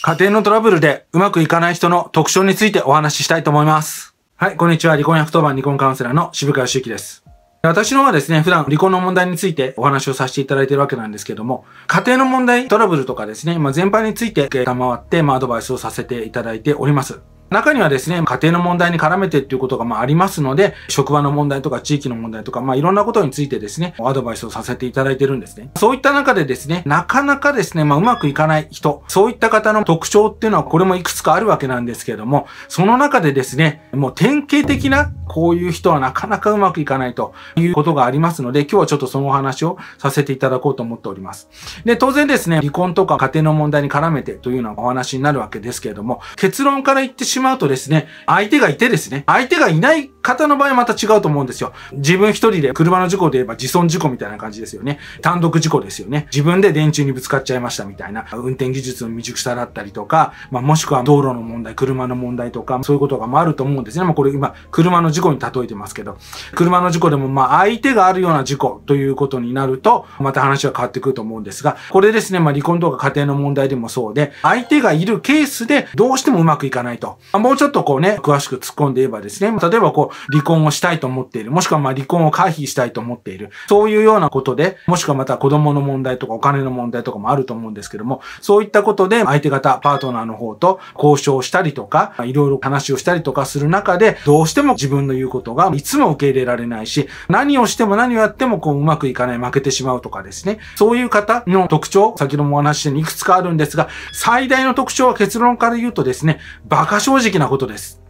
家庭のトラブルでうまくいかない人の特徴についてお話ししたいと思います。はい、こんにちは。離婚110番離婚カウンセラーの渋川修樹です。私の方はですね、普段離婚の問題についてお話をさせていただいているわけなんですけども、家庭の問題、トラブルとかですね、まあ、全般について賜って、まあ、アドバイスをさせていただいております。中にはですね、家庭の問題に絡めてっていうことがまあありますので、職場の問題とか地域の問題とか、まあいろんなことについてですね、アドバイスをさせていただいてるんですね。そういった中でですね、なかなかですね、まあうまくいかない人、そういった方の特徴っていうのはこれもいくつかあるわけなんですけれども、その中でですね、もう典型的なこういう人はなかなかうまくいかないということがありますので、今日はちょっとそのお話をさせていただこうと思っております。で、当然ですね、離婚とか家庭の問題に絡めてというようなお話になるわけですけれども、結論から言ってししまうとですね、相手がいてですね、相手がいない方の場合また違うと思うんですよ。自分一人で車の事故で言えば自損事故みたいな感じですよね。単独事故ですよね。自分で電柱にぶつかっちゃいましたみたいな。運転技術の未熟さだったりとか、まあ、もしくは道路の問題、車の問題とか、そういうことがもあると思うんですね。まあ、これ今、車の事故に例えてますけど、車の事故でもまあ相手があるような事故ということになると、また話は変わってくると思うんですが、これですね、まあ離婚とか家庭の問題でもそうで、相手がいるケースでどうしてもうまくいかないと。もうちょっとこうね、詳しく突っ込んで言えばですね、例えばこう、離婚をしたいと思っている。もしくはまあ離婚を回避したいと思っている。そういうようなことで、もしくはまた子供の問題とかお金の問題とかもあると思うんですけども、そういったことで相手方、パートナーの方と交渉したりとか、いろいろ話をしたりとかする中で、どうしても自分の言うことがいつも受け入れられないし、何をしても何をやってもこううまくいかない、負けてしまうとかですね。そういう方の特徴、先ほどもお話ししていくつかあるんですが、最大の特徴は結論から言うとですね、馬鹿正直なことです。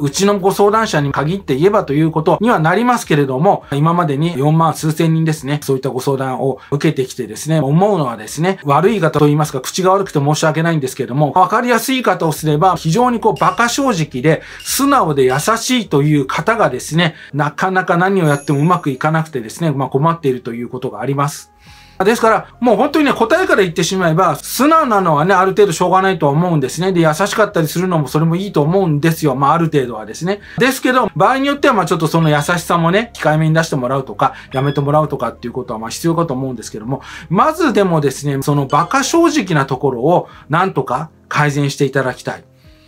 うちのご相談者に限って言えばということにはなりますけれども、今までに4万数千人ですね、そういったご相談を受けてきてですね、思うのはですね、悪い方と言いますか、口が悪くて申し訳ないんですけれども、わかりやすい方をすれば、非常にこう、馬鹿正直で、素直で優しいという方がですね、なかなか何をやってもうまくいかなくてですね、まあ困っているということがあります。ですから、もう本当にね、答えから言ってしまえば、素直なのはね、ある程度しょうがないとは思うんですね。で、優しかったりするのもそれもいいと思うんですよ。まあ、ある程度はですね。ですけど、場合によっては、まあ、ちょっとその優しさもね、控えめに出してもらうとか、やめてもらうとかっていうことは、まあ、必要かと思うんですけども、まずでもですね、その馬鹿正直なところを、なんとか改善していただきたい。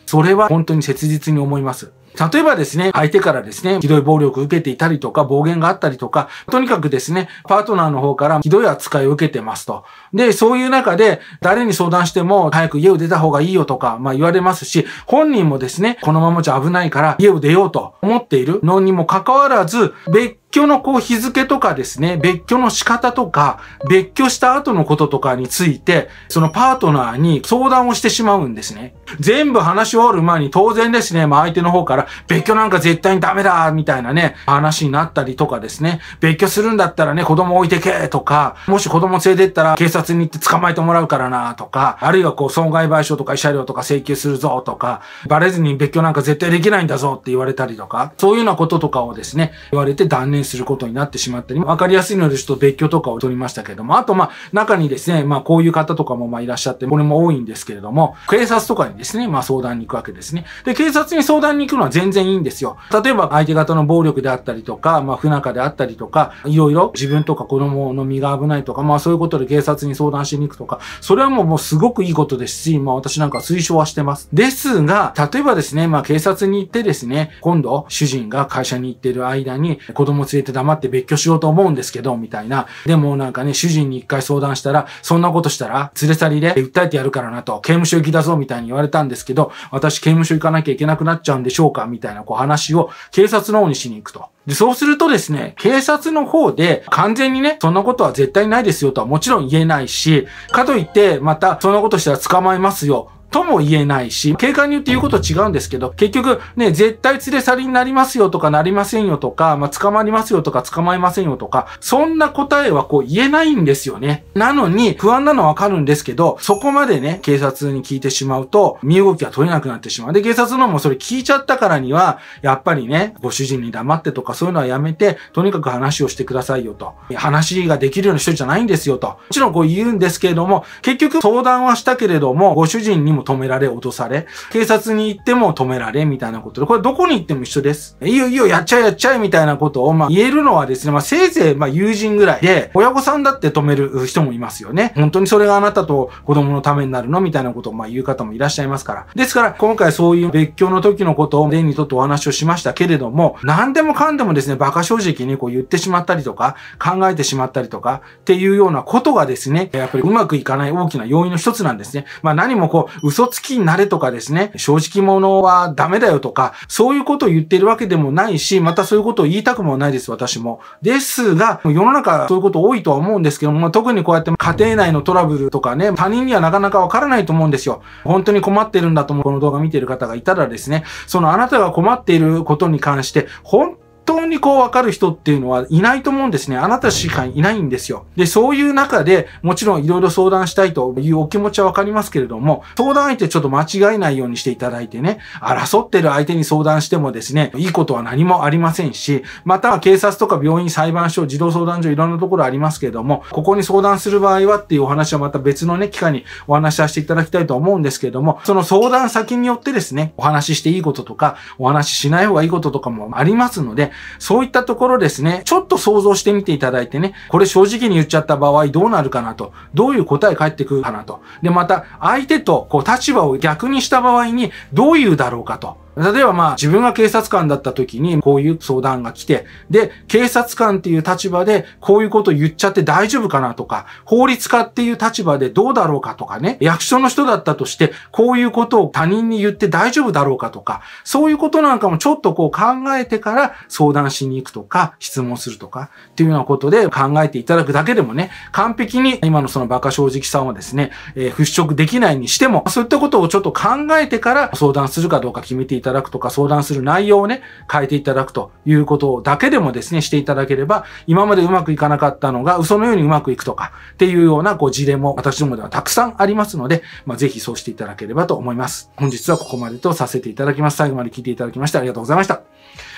それは本当に切実に思います。例えばですね、相手からですね、ひどい暴力を受けていたりとか、暴言があったりとか、とにかくですね、パートナーの方からひどい扱いを受けてますと。で、そういう中で、誰に相談しても、早く家を出た方がいいよとか、まあ言われますし、本人もですね、このままじゃ危ないから、家を出ようと思っているのにもかかわらず、別居のこう日付とかですね、別居の仕方とか、別居した後のこととかについて、そのパートナーに相談をしてしまうんですね。全部話し終わる前に当然ですね、まあ相手の方から別居なんか絶対にダメだみたいなね、話になったりとかですね、別居するんだったらね、子供置いてけとか、もし子供連れてったら警察に行って捕まえてもらうからなとか、あるいはこう損害賠償とか慰謝料とか請求するぞとか、バレずに別居なんか絶対できないんだぞって言われたりとか、そういうようなこととかをですね、言われて断念することになってしまったり、わかりやすいのでちょっと別居とかを取りましたけども、あとまあ中にですね、まあこういう方とかもまあいらっしゃって、これも多いんですけれども、警察とかにですね、まあ相談に行くわけですね。で、警察に相談に行くのは全然いいんですよ。例えば相手方の暴力であったりとか、まあ不仲であったりとか、いろいろ自分とか子供の身が危ないとか、まあそういうことで警察に相談しに行くとか、それはもうもうすごくいいことですし、まあ私なんか推奨はしてます。ですが、例えばですね、まあ警察に行ってですね、今度主人が会社に行ってる間に子供連連れて黙って別居しようと思うんですけど、みたいな。でもなんかね、主人に一回相談したら、そんなことしたら、連れ去りで訴えてやるからなと、刑務所行きだぞ、みたいに言われたんですけど、私刑務所行かなきゃいけなくなっちゃうんでしょうか、みたいなこう話を警察の方にしに行くと。で、そうするとですね、警察の方で完全にね、そんなことは絶対ないですよとはもちろん言えないし、かといって、またそんなことしたら捕まえますよ。とも言えないし、警官によって言うこと違うんですけど、結局ね、絶対連れ去りになりますよとかなりませんよとか、まあ、捕まりますよとか捕まえませんよとか、そんな答えはこう言えないんですよね。なのに、不安なのはわかるんですけど、そこまでね、警察に聞いてしまうと、身動きが取れなくなってしまう。で、警察のもそれ聞いちゃったからには、やっぱりね、ご主人に黙ってとかそういうのはやめて、とにかく話をしてくださいよと。話ができるような人じゃないんですよと。もちろんこう言うんですけれども、結局相談はしたけれども、ご主人にも止められ、脅され、警察に行っても止められ、みたいなことで、これどこに行っても一緒です。いいよいいよ、やっちゃえやっちゃえ、みたいなことを、まあ言えるのはですね、まあせいぜい、まあ友人ぐらいで、親御さんだって止める人もいますよね。本当にそれがあなたと子供のためになるのみたいなことを、まあ言う方もいらっしゃいますから。ですから、今回そういう別居の時のことを例にとってお話をしましたけれども、何でもかんでもですね、馬鹿正直にこう言ってしまったりとか、考えてしまったりとか、っていうようなことがですね、やっぱりうまくいかない大きな要因の一つなんですね。まあ何もこう、嘘つきになれとかですね、正直者はダメだよとか、そういうことを言ってるわけでもないし、またそういうことを言いたくもないです、私も。ですが、世の中そういうこと多いとは思うんですけども、まあ、特にこうやって家庭内のトラブルとかね、他人にはなかなかわからないと思うんですよ。本当に困ってるんだと思う、この動画見てる方がいたらですね、そのあなたが困っていることに関して、本当にこうわかる人っていうのはいないと思うんですね。あなたしかいないんですよ。で、そういう中でもちろんいろいろ相談したいというお気持ちはわかりますけれども、相談相手ちょっと間違えないようにしていただいてね、争ってる相手に相談してもですね、いいことは何もありませんし、または警察とか病院、裁判所、児童相談所いろんなところありますけれども、ここに相談する場合はっていうお話はまた別のね、機会にお話しさせていただきたいと思うんですけれども、その相談先によってですね、お話ししていいこととか、お話ししない方がいいこととかもありますので、そういったところですね、ちょっと想像してみていただいてね、これ正直に言っちゃった場合どうなるかなと、どういう答え返ってくるかなと。で、また、相手とこう立場を逆にした場合にどういうだろうかと。例えばまあ自分が警察官だった時にこういう相談が来て、で、警察官っていう立場でこういうこと言っちゃって大丈夫かなとか、法律家っていう立場でどうだろうかとかね、役所の人だったとしてこういうことを他人に言って大丈夫だろうかとか、そういうことなんかもちょっとこう考えてから相談しに行くとか、質問するとかっていうようなことで考えていただくだけでもね、完璧に今のその馬鹿正直さんをですね、払拭できないにしても、そういったことをちょっと考えてから相談するかどうか決めていたただくとか、相談する内容をね、変えていただくということだけでもですね、していただければ、今までうまくいかなかったのが、嘘のようにうまくいくとか、っていうような、こう、事例も私どもではたくさんありますので、まあ、ぜひそうしていただければと思います。本日はここまでとさせていただきます。最後まで聞いていただきましてありがとうございました。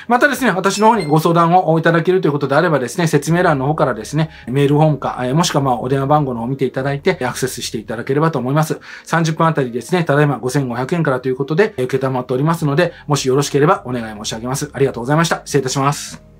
またですね、私の方にご相談をいただけるということであればですね、説明欄の方からですね、メールフォームか、もしくはまあお電話番号の方を見ていただいて、アクセスしていただければと思います。30分あたりですね、ただいま5500円からということで、受けたまっておりますので、もしよろしければお願い申し上げます。ありがとうございました。失礼いたします。